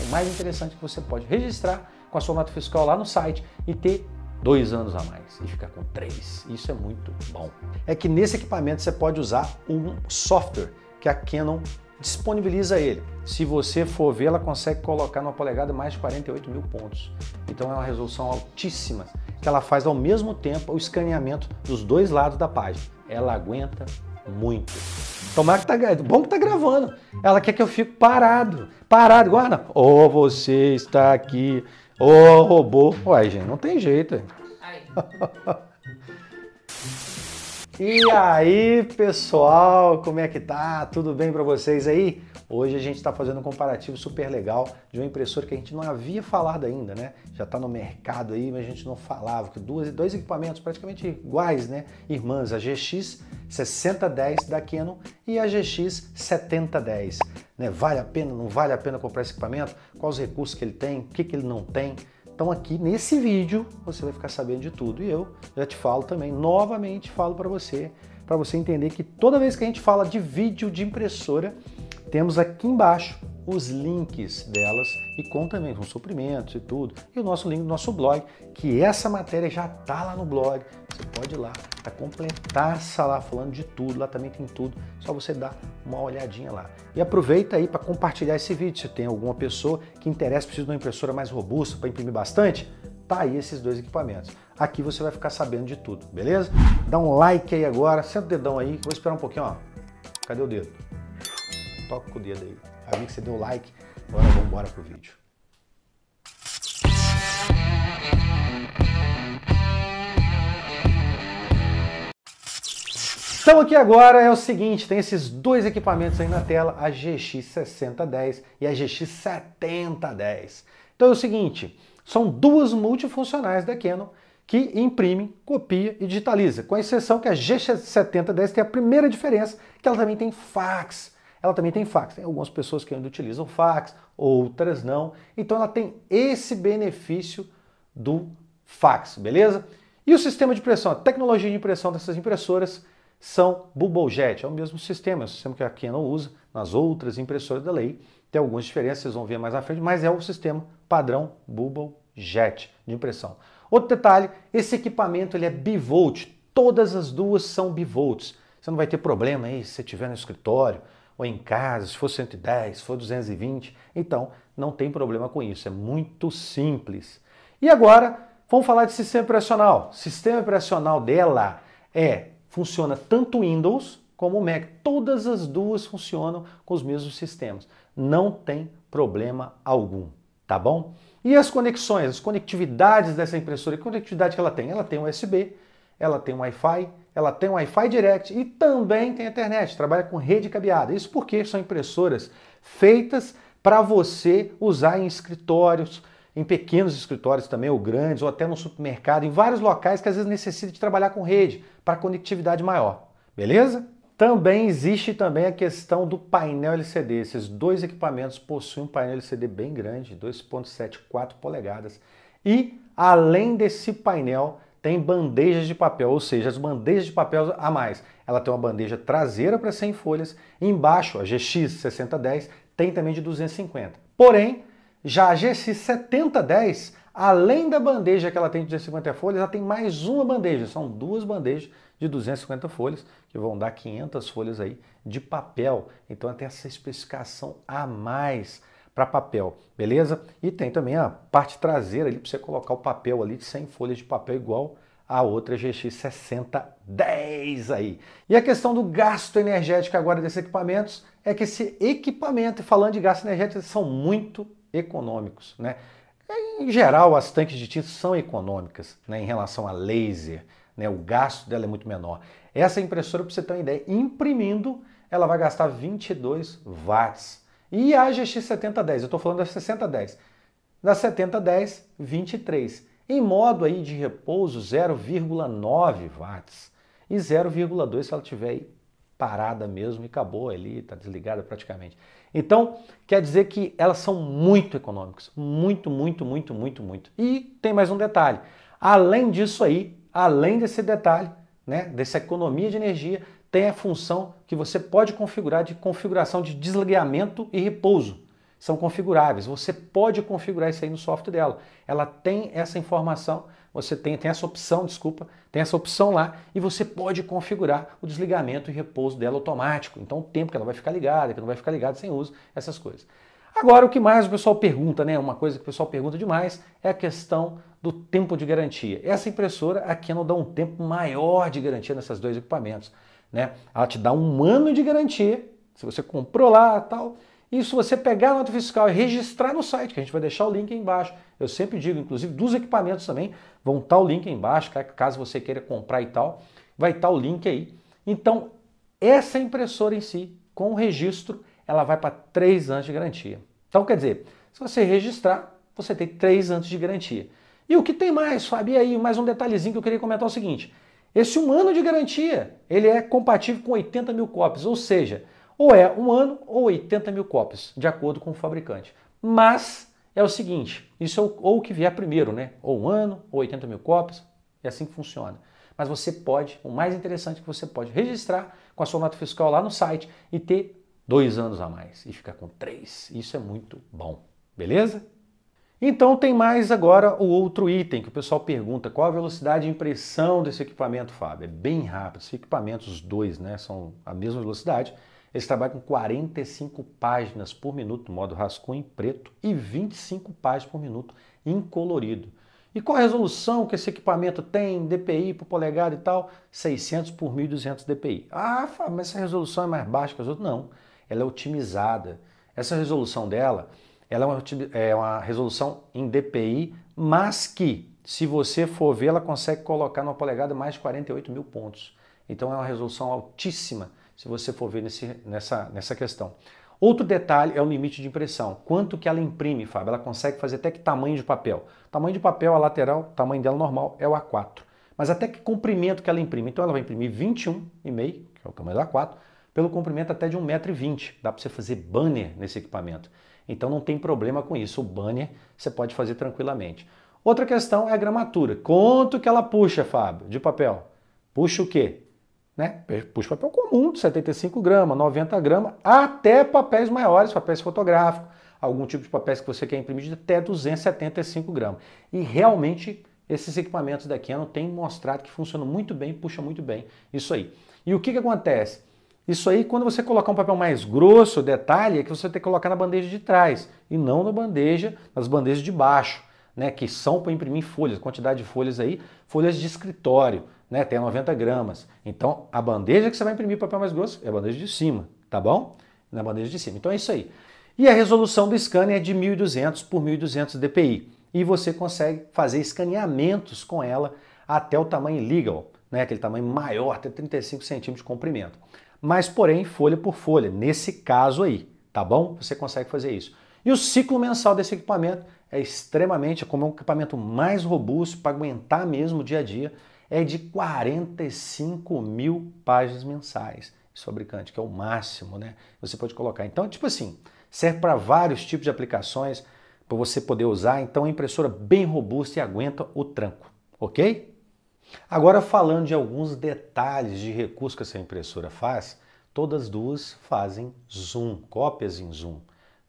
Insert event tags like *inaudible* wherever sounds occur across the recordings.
O mais interessante é que você pode registrar com a sua nota fiscal lá no site e ter dois anos a mais e ficar com três. Isso é muito bom. É que nesse equipamento você pode usar um software que a Canon disponibiliza ele. Se você for ver, ela consegue colocar numa polegada mais de 48 mil pontos. Então é uma resolução altíssima que ela faz ao mesmo tempo o escaneamento dos dois lados da página. Ela aguenta muito. Tomara que tá Bom que tá gravando. Ela quer que eu fique parado. Parado, guarda. Ou oh, você está aqui. O oh, robô. Ué, gente, não tem jeito. Aí. *laughs* e aí, pessoal, como é que tá? Tudo bem para vocês aí? Hoje a gente está fazendo um comparativo super legal de uma impressora que a gente não havia falado ainda, né? Já está no mercado aí, mas a gente não falava. Que duas, dois equipamentos praticamente iguais, né? Irmãs, a GX 6010 da Canon e a GX 7010. Né? Vale a pena, não vale a pena comprar esse equipamento? Quais os recursos que ele tem? O que, que ele não tem? Então aqui nesse vídeo você vai ficar sabendo de tudo e eu já te falo também, novamente falo para você, para você entender que toda vez que a gente fala de vídeo de impressora, temos aqui embaixo os links delas e com também com suprimentos e tudo. E o nosso link do nosso blog, que essa matéria já tá lá no blog. Você pode ir lá, tá essa lá, falando de tudo. Lá também tem tudo, só você dar uma olhadinha lá. E aproveita aí para compartilhar esse vídeo. Se tem alguma pessoa que interessa, precisa de uma impressora mais robusta para imprimir bastante, tá aí esses dois equipamentos. Aqui você vai ficar sabendo de tudo, beleza? Dá um like aí agora, senta o dedão aí, vou esperar um pouquinho, ó. Cadê o dedo? toca com o dedo aí. que você deu like, agora vamos embora pro vídeo. Então aqui agora é o seguinte, tem esses dois equipamentos aí na tela, a GX 6010 e a GX 7010. Então é o seguinte, são duas multifuncionais da Canon que imprime, copia e digitaliza, com exceção que a gx 7010 tem a primeira diferença, que ela também tem fax. Ela também tem fax. Tem algumas pessoas que ainda utilizam fax, outras não. Então ela tem esse benefício do fax, beleza? E o sistema de impressão, a tecnologia de impressão dessas impressoras são BubbleJet, é o mesmo sistema, é o sistema que a Canon usa nas outras impressoras da lei. Tem algumas diferenças, vocês vão ver mais à frente, mas é o sistema padrão BubbleJet de impressão. Outro detalhe, esse equipamento ele é bivolt, todas as duas são bivolts. Você não vai ter problema aí se você estiver no escritório, ou em casa, se for 110, se for 220. Então, não tem problema com isso, é muito simples. E agora, vamos falar de sistema operacional. sistema operacional dela é funciona tanto Windows como Mac. Todas as duas funcionam com os mesmos sistemas. Não tem problema algum, tá bom? E as conexões, as conectividades dessa impressora, que conectividade que ela tem? Ela tem USB, ela tem Wi-Fi, ela tem Wi-Fi Direct e também tem internet, trabalha com rede cabeada. Isso porque são impressoras feitas para você usar em escritórios, em pequenos escritórios também, ou grandes, ou até no supermercado, em vários locais que às vezes necessita de trabalhar com rede para conectividade maior. Beleza? Também existe também a questão do painel LCD. Esses dois equipamentos possuem um painel LCD bem grande, 2.74 polegadas. E além desse painel, tem bandejas de papel, ou seja, as bandejas de papel a mais. Ela tem uma bandeja traseira para 100 folhas, embaixo a GX 6010 tem também de 250. Porém, já a GX 7010, além da bandeja que ela tem de 250 folhas, ela tem mais uma bandeja, são duas bandejas de 250 folhas, que vão dar 500 folhas aí de papel. Então, até essa especificação a mais para papel, beleza? E tem também a parte traseira ali para você colocar o papel ali de 100 folhas de papel igual a outra GX 6010 aí. E a questão do gasto energético agora desses equipamentos é que esse equipamento, falando de gasto energético, são muito econômicos, né? Em geral, as tanques de tinta são econômicas né, em relação a laser, né, o gasto dela é muito menor. Essa impressora, para você ter uma ideia, imprimindo, ela vai gastar 22 watts. E a GX 7010, eu estou falando da 6010. Da 7010, 23. Em modo aí de repouso, 0,9 watts. E 0,2 se ela estiver parada mesmo e acabou ali, está desligada praticamente. Então, quer dizer que elas são muito econômicas. Muito, muito, muito, muito, muito. E tem mais um detalhe. Além disso aí, além desse detalhe, né, dessa economia de energia, tem a função que você pode configurar de configuração de desligamento e repouso. São configuráveis, você pode configurar isso aí no software dela. Ela tem essa informação, você tem, tem essa opção, desculpa, tem essa opção lá e você pode configurar o desligamento e repouso dela automático. Então o tempo que ela vai ficar ligada, que não vai ficar ligada sem uso, essas coisas. Agora, o que mais o pessoal pergunta, né? Uma coisa que o pessoal pergunta demais é a questão do tempo de garantia. Essa impressora, aqui não dá um tempo maior de garantia nesses dois equipamentos. Né? Ela te dá um ano de garantia, se você comprou lá tal. E se você pegar a nota fiscal e registrar no site, que a gente vai deixar o link aí embaixo. Eu sempre digo, inclusive, dos equipamentos também, vão estar tá o link aí embaixo, caso você queira comprar e tal, vai estar tá o link aí. Então, essa impressora em si, com o registro, ela vai para três anos de garantia. Então, quer dizer, se você registrar, você tem três anos de garantia. E o que tem mais, Fabi, aí mais um detalhezinho que eu queria comentar é o seguinte. Esse um ano de garantia, ele é compatível com 80 mil cópias, ou seja, ou é um ano ou 80 mil cópias, de acordo com o fabricante. Mas é o seguinte, isso é ou o que vier primeiro, né? Ou um ano, ou 80 mil cópias, é assim que funciona. Mas você pode, o mais interessante é que você pode registrar com a sua nota fiscal lá no site e ter dois anos a mais e ficar com três. Isso é muito bom, beleza? Então tem mais agora o outro item que o pessoal pergunta, qual a velocidade de impressão desse equipamento, Fábio? É bem rápido, equipamento, equipamentos, dois, né, são a mesma velocidade. Eles trabalham com 45 páginas por minuto no modo rascunho em preto e 25 páginas por minuto em colorido. E qual a resolução que esse equipamento tem, DPI por polegada e tal? 600 por 1200 DPI. Ah, Fábio, mas essa resolução é mais baixa que as outras? Não, ela é otimizada. Essa resolução dela ela é uma, é uma resolução em DPI, mas que, se você for ver, ela consegue colocar numa polegada mais de 48 mil pontos. Então é uma resolução altíssima, se você for ver nesse, nessa, nessa questão. Outro detalhe é o limite de impressão. Quanto que ela imprime, Fábio? Ela consegue fazer até que tamanho de papel? Tamanho de papel, a lateral, tamanho dela normal é o A4. Mas até que comprimento que ela imprime? Então ela vai imprimir 21,5, que é o tamanho da A4, pelo comprimento até de 1,20m. Dá para você fazer banner nesse equipamento. Então não tem problema com isso. O banner você pode fazer tranquilamente. Outra questão é a gramatura. Quanto que ela puxa, Fábio, de papel? Puxa o quê? Né? Puxa papel comum, 75 gramas, 90 gramas, até papéis maiores, papéis fotográficos, algum tipo de papéis que você quer imprimir de até 275 gramas. E realmente esses equipamentos da Canon têm mostrado que funcionam muito bem, puxa muito bem isso aí. E o que, que acontece? Isso aí, quando você colocar um papel mais grosso, detalhe, é que você tem que colocar na bandeja de trás e não na bandeja, nas bandejas de baixo, né? Que são para imprimir folhas, quantidade de folhas aí, folhas de escritório, né? Tem 90 gramas. Então, a bandeja que você vai imprimir papel mais grosso é a bandeja de cima, tá bom? Na bandeja de cima. Então é isso aí. E a resolução do scanner é de 1200 por 1200 dpi. E você consegue fazer escaneamentos com ela até o tamanho legal, né? aquele tamanho maior, até 35 centímetros de comprimento mas porém folha por folha, nesse caso aí, tá bom? Você consegue fazer isso. E o ciclo mensal desse equipamento é extremamente, é como é um equipamento mais robusto para aguentar mesmo o dia a dia, é de 45 mil páginas mensais. Esse fabricante, que é o máximo, né? Você pode colocar. Então, tipo assim, serve para vários tipos de aplicações para você poder usar. Então, é impressora bem robusta e aguenta o tranco, ok? Agora, falando de alguns detalhes de recurso que essa impressora faz, todas duas fazem zoom, cópias em zoom,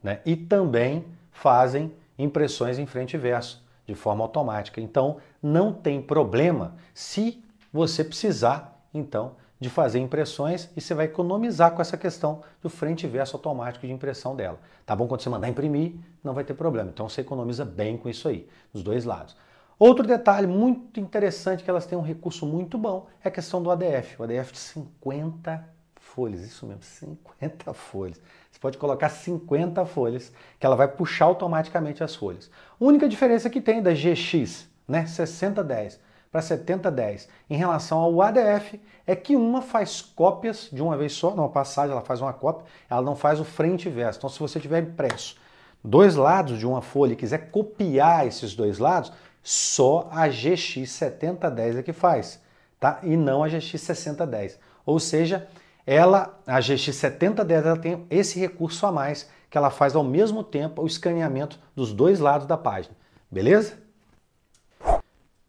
né? e também fazem impressões em frente e verso, de forma automática. Então, não tem problema se você precisar, então, de fazer impressões e você vai economizar com essa questão do frente e verso automático de impressão dela. Tá bom? Quando você mandar imprimir, não vai ter problema. Então, você economiza bem com isso aí, dos dois lados. Outro detalhe muito interessante que elas têm um recurso muito bom é a questão do ADF. O ADF de 50 folhas, isso mesmo, 50 folhas. Você pode colocar 50 folhas, que ela vai puxar automaticamente as folhas. A única diferença que tem da GX, né, 6010 para 7010, em relação ao ADF, é que uma faz cópias de uma vez só, numa passagem ela faz uma cópia, ela não faz o frente e verso. Então se você tiver impresso dois lados de uma folha e quiser copiar esses dois lados, só a GX 7010 é que faz, tá? E não a GX 6010. Ou seja, ela, a GX 7010 ela tem esse recurso a mais que ela faz ao mesmo tempo o escaneamento dos dois lados da página, beleza?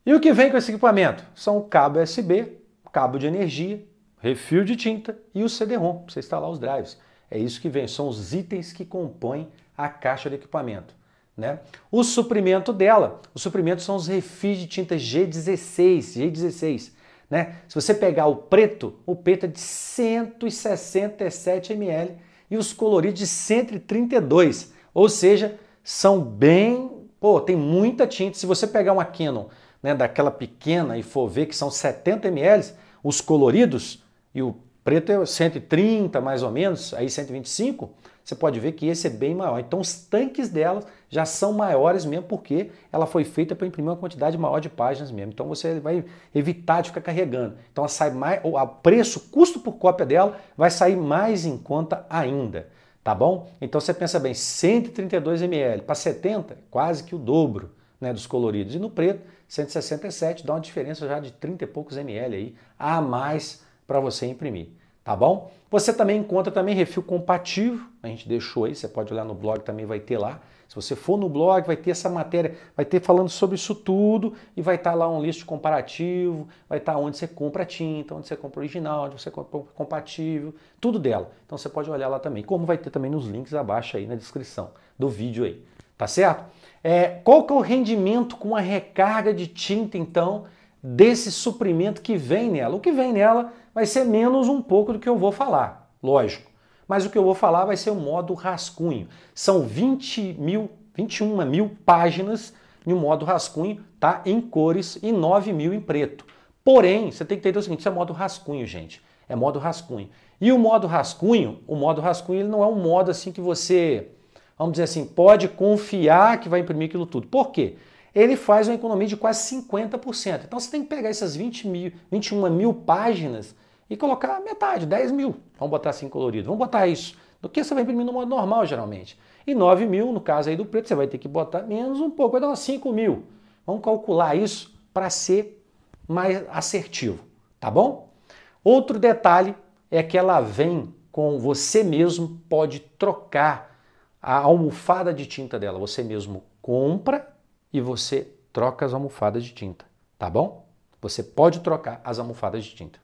E o que vem com esse equipamento? São o cabo USB, cabo de energia, refil de tinta e o CD-ROM, para você instalar os drives. É isso que vem, são os itens que compõem a caixa do equipamento. Né? O suprimento dela, o suprimento são os refis de tinta G16, G16. Né? Se você pegar o preto, o preto é de 167 ml e os coloridos de 132, ou seja, são bem, pô, tem muita tinta. Se você pegar uma Canon, né, daquela pequena e for ver que são 70 ml, os coloridos e o preto é 130 mais ou menos, aí 125, você pode ver que esse é bem maior. Então os tanques dela já são maiores mesmo, porque ela foi feita para imprimir uma quantidade maior de páginas mesmo. Então você vai evitar de ficar carregando. Então ela sai mais, o preço, custo por cópia dela vai sair mais em conta ainda. Tá bom? Então você pensa bem, 132 ml para 70, quase que o dobro né, dos coloridos. E no preto, 167, dá uma diferença já de 30 e poucos ml aí a mais para você imprimir tá bom? Você também encontra também refil compatível a gente deixou aí, você pode olhar no blog, também vai ter lá. Se você for no blog, vai ter essa matéria, vai ter falando sobre isso tudo e vai estar tá lá um list comparativo, vai estar tá onde você compra a tinta, onde você compra original, onde você compra compatível, tudo dela. Então você pode olhar lá também, como vai ter também nos links abaixo aí na descrição do vídeo aí, tá certo? É, qual que é o rendimento com a recarga de tinta então? desse suprimento que vem nela. O que vem nela vai ser menos um pouco do que eu vou falar, lógico. Mas o que eu vou falar vai ser o modo rascunho. São 20 mil, 21 mil páginas no modo rascunho, tá? Em cores e 9 mil em preto. Porém, você tem que entender o seguinte: isso é modo rascunho, gente. É modo rascunho. E o modo rascunho, o modo rascunho, ele não é um modo assim que você, vamos dizer assim, pode confiar que vai imprimir aquilo tudo. Por quê? ele faz uma economia de quase 50%. Então você tem que pegar essas 20 mil, 21 mil páginas e colocar metade, 10 mil. Vamos botar assim colorido, vamos botar isso. Do que você vai imprimir no modo normal, geralmente. E 9 mil, no caso aí do preto, você vai ter que botar menos um pouco, vai dar umas 5 mil. Vamos calcular isso para ser mais assertivo, tá bom? Outro detalhe é que ela vem com você mesmo, pode trocar a almofada de tinta dela. Você mesmo compra e você troca as almofadas de tinta, tá bom? Você pode trocar as almofadas de tinta.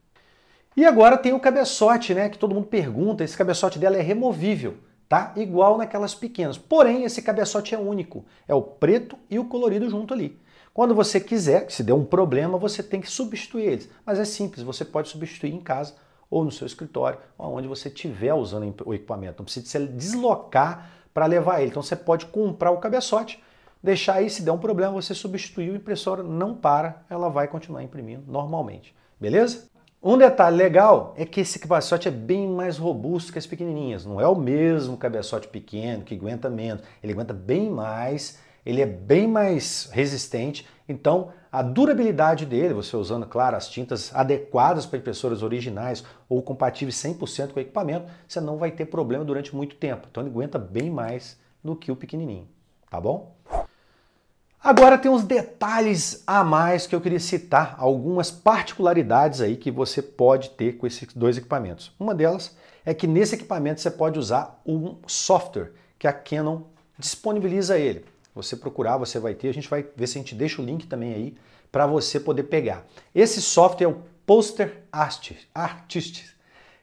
E agora tem o cabeçote, né, que todo mundo pergunta, esse cabeçote dela é removível, tá? Igual naquelas pequenas. Porém, esse cabeçote é único, é o preto e o colorido junto ali. Quando você quiser, se der um problema, você tem que substituir eles. Mas é simples, você pode substituir em casa ou no seu escritório, onde você estiver usando o equipamento. Não precisa se deslocar para levar ele. Então você pode comprar o cabeçote, deixar aí, se der um problema, você substituiu, a impressora não para, ela vai continuar imprimindo normalmente. Beleza? Um detalhe legal é que esse cabeçote é bem mais robusto que as pequenininhas. Não é o mesmo cabeçote pequeno que aguenta menos. Ele aguenta bem mais, ele é bem mais resistente. Então, a durabilidade dele, você usando, claro, as tintas adequadas para impressoras originais ou compatíveis 100% com o equipamento, você não vai ter problema durante muito tempo. Então, ele aguenta bem mais do que o pequenininho, tá bom? Agora tem uns detalhes a mais que eu queria citar, algumas particularidades aí que você pode ter com esses dois equipamentos. Uma delas é que nesse equipamento você pode usar um software que a Canon disponibiliza ele. Você procurar, você vai ter, a gente vai ver se a gente deixa o link também aí para você poder pegar. Esse software é o Poster Artist.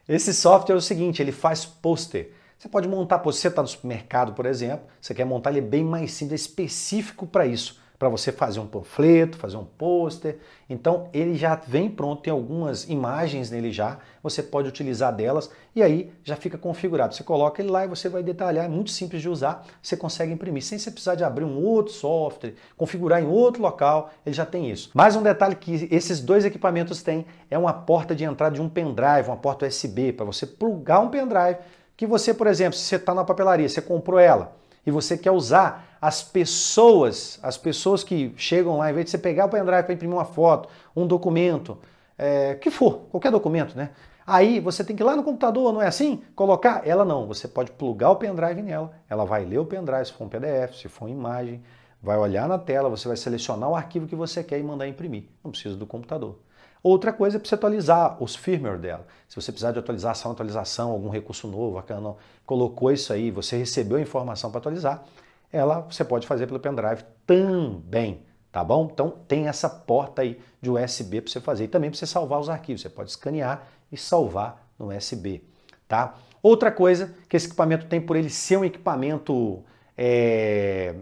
Esse software é o seguinte, ele faz poster você pode montar, você está no supermercado, por exemplo, você quer montar ele é bem mais simples, é específico para isso, para você fazer um panfleto, fazer um pôster. Então ele já vem pronto, tem algumas imagens nele já, você pode utilizar delas e aí já fica configurado. Você coloca ele lá e você vai detalhar, é muito simples de usar, você consegue imprimir sem você precisar de abrir um outro software, configurar em outro local, ele já tem isso. Mais um detalhe que esses dois equipamentos têm é uma porta de entrada de um pendrive, uma porta USB para você plugar um pendrive que você, por exemplo, se você está na papelaria, você comprou ela e você quer usar as pessoas, as pessoas que chegam lá, em vez de você pegar o pendrive para imprimir uma foto, um documento, é, que for, qualquer documento, né? Aí você tem que ir lá no computador, não é assim? Colocar? Ela não, você pode plugar o pendrive nela, ela vai ler o pendrive, se for um PDF, se for uma imagem, Vai olhar na tela, você vai selecionar o arquivo que você quer e mandar imprimir. Não precisa do computador. Outra coisa é para você atualizar os firmware dela. Se você precisar de atualização, atualização, algum recurso novo, a Canon colocou isso aí, você recebeu a informação para atualizar, ela você pode fazer pelo pendrive também, tá bom? Então tem essa porta aí de USB para você fazer e também para você salvar os arquivos. Você pode escanear e salvar no USB, tá? Outra coisa que esse equipamento tem por ele ser um equipamento é,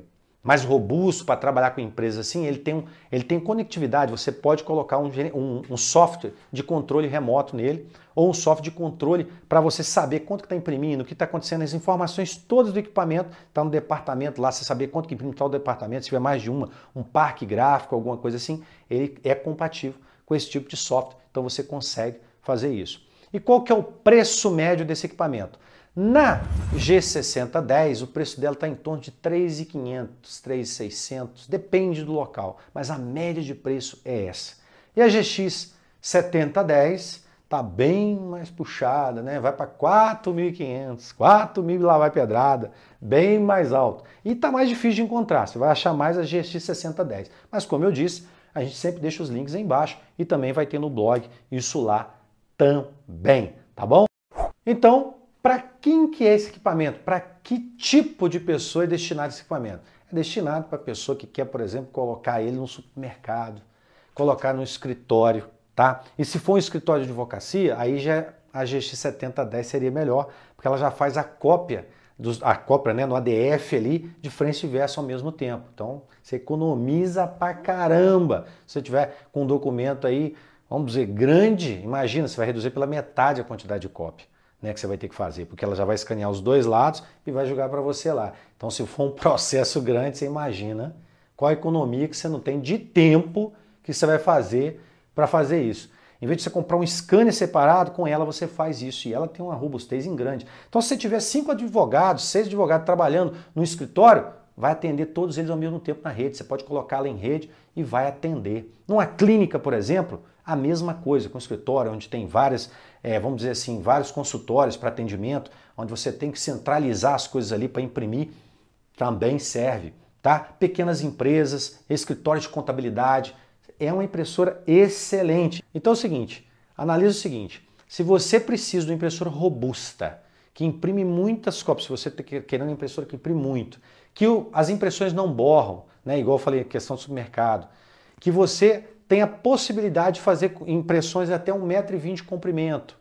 mais robusto para trabalhar com empresas assim, ele tem, um, ele tem conectividade, você pode colocar um, um, um, software de controle remoto nele, ou um software de controle para você saber quanto que está imprimindo, o que está acontecendo, as informações todas do equipamento, está no departamento lá, você saber quanto que imprime tal departamento, se tiver mais de uma, um parque gráfico, alguma coisa assim, ele é compatível com esse tipo de software, então você consegue fazer isso. E qual que é o preço médio desse equipamento? Na G6010, o preço dela está em torno de 3,500, 3,600, depende do local, mas a média de preço é essa. E a GX 7010 está bem mais puxada, né? Vai para 4.500, 4.000 lá vai pedrada, bem mais alto. E está mais difícil de encontrar, você vai achar mais a GX 6010. Mas como eu disse, a gente sempre deixa os links aí embaixo e também vai ter no blog isso lá também, tá bom? Então, para quem que é esse equipamento? Para que tipo de pessoa é destinado esse equipamento? É destinado para a pessoa que quer, por exemplo, colocar ele num supermercado, colocar num escritório, tá? E se for um escritório de advocacia, aí já a GX 7010 seria melhor, porque ela já faz a cópia dos, a cópia né, no ADF ali de frente e verso ao mesmo tempo. Então você economiza pra caramba. Se você tiver com um documento aí, vamos dizer, grande, imagina, você vai reduzir pela metade a quantidade de cópia né, que você vai ter que fazer, porque ela já vai escanear os dois lados e vai jogar para você lá. Então, se for um *laughs* processo grande, você imagina qual a economia que você não tem de tempo que você vai fazer para fazer isso. Em vez de você comprar um scanner separado, com ela você faz isso. E ela tem uma robustez em grande. Então, se você tiver cinco advogados, seis advogados trabalhando no escritório, vai atender todos eles ao mesmo tempo na rede. Você pode colocá-la em rede e vai atender. Numa clínica, por exemplo, a mesma coisa, com o escritório onde tem várias é, vamos dizer assim, vários consultórios para atendimento, onde você tem que centralizar as coisas ali para imprimir, também serve. Tá? Pequenas empresas, escritórios de contabilidade, é uma impressora excelente. Então é o seguinte, analisa o seguinte, se você precisa de uma impressora robusta, que imprime muitas cópias, se você está querendo uma impressora que imprime muito, que o, as impressões não borram, né? igual eu falei, questão do supermercado, que você tem a possibilidade de fazer impressões até 1,20m de comprimento.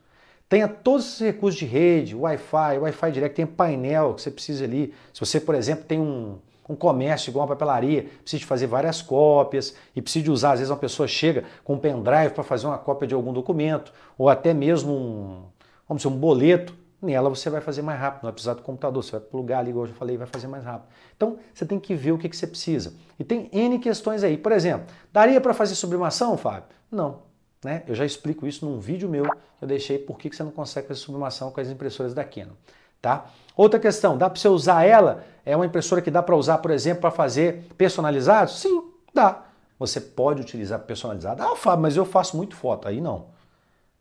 Tenha todos esses recursos de rede, Wi-Fi, Wi-Fi Direct, tem painel que você precisa ali. Se você, por exemplo, tem um, um comércio igual uma papelaria, precisa de fazer várias cópias e precisa de usar, às vezes uma pessoa chega com um pendrive para fazer uma cópia de algum documento, ou até mesmo um, vamos dizer, um boleto nela você vai fazer mais rápido, não vai precisar do computador, você vai plugar ali, igual eu já falei, vai fazer mais rápido. Então, você tem que ver o que, que você precisa. E tem N questões aí. Por exemplo, daria para fazer sublimação, Fábio? Não. Né? Eu já explico isso num vídeo meu, eu deixei por que, que você não consegue fazer sublimação com as impressoras da Canon. Tá? Outra questão, dá para você usar ela? É uma impressora que dá para usar, por exemplo, para fazer personalizados? Sim, dá. Você pode utilizar personalizado. Ah, Fábio, mas eu faço muito foto. Aí não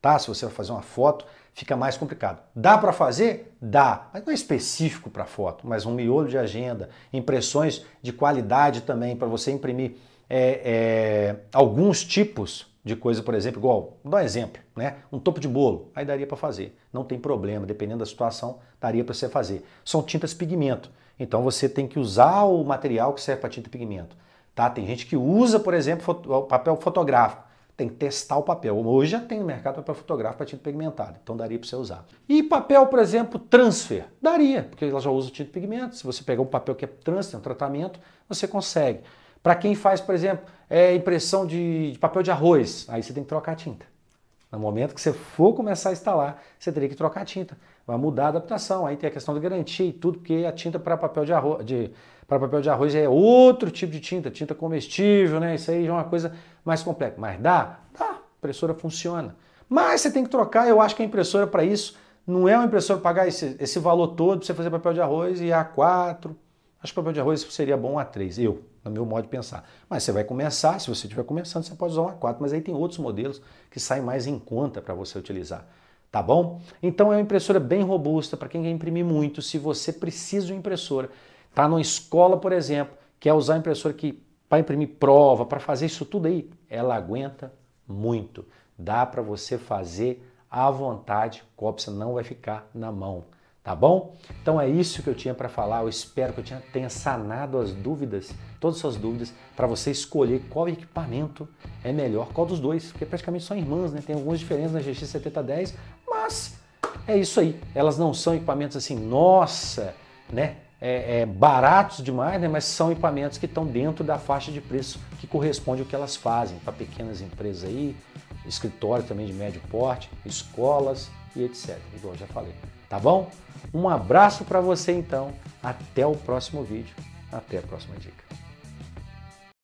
tá? Se você vai fazer uma foto, fica mais complicado. Dá para fazer? Dá, mas não é específico para foto, mas um miolo de agenda, impressões de qualidade também para você imprimir é, é, alguns tipos de coisa, por exemplo, igual, vou dar um exemplo, né? Um topo de bolo, aí daria para fazer, não tem problema, dependendo da situação, daria para você fazer. São tintas pigmento, então você tem que usar o material que serve para tinta pigmento, tá? Tem gente que usa, por exemplo, foto, papel fotográfico tem que testar o papel. Hoje já tem no mercado papel fotográfico para tinta pigmentada, então daria para você usar. E papel, por exemplo, transfer? Daria, porque ela já usa tinta pigmento. Se você pegar um papel que é transfer, um tratamento, você consegue. Para quem faz, por exemplo, é impressão de, de papel de arroz, aí você tem que trocar a tinta. No momento que você for começar a instalar, você teria que trocar a tinta. Vai mudar a adaptação, aí tem a questão da garantia e tudo, porque a tinta para papel de, arroz, de para papel de arroz é outro tipo de tinta, tinta comestível, né? Isso aí já é uma coisa mais complexa. Mas dá? Dá. A impressora funciona. Mas você tem que trocar, eu acho que a impressora para isso não é uma impressora pagar esse, esse valor todo para você fazer papel de arroz e A4. Acho que papel de arroz seria bom A3, eu, no meu modo de pensar. Mas você vai começar, se você estiver começando, você pode usar um A4, mas aí tem outros modelos que saem mais em conta para você utilizar. Tá bom? Então é uma impressora bem robusta para quem quer imprimir muito. Se você precisa de uma impressora Está numa escola, por exemplo, quer usar a impressora que para imprimir prova, para fazer isso tudo aí, ela aguenta muito. Dá para você fazer à vontade, cópia não vai ficar na mão, tá bom? Então é isso que eu tinha para falar. Eu espero que eu tenha sanado as dúvidas, todas as suas dúvidas, para você escolher qual equipamento é melhor, qual dos dois, porque praticamente são irmãs, né? Tem algumas diferenças na GX 7010, mas é isso aí. Elas não são equipamentos assim, nossa, né? é, é, baratos demais, né? mas são equipamentos que estão dentro da faixa de preço que corresponde ao que elas fazem para pequenas empresas aí, escritório também de médio porte, escolas e etc. Igual eu já falei. Tá bom? Um abraço para você então. Até o próximo vídeo. Até a próxima dica.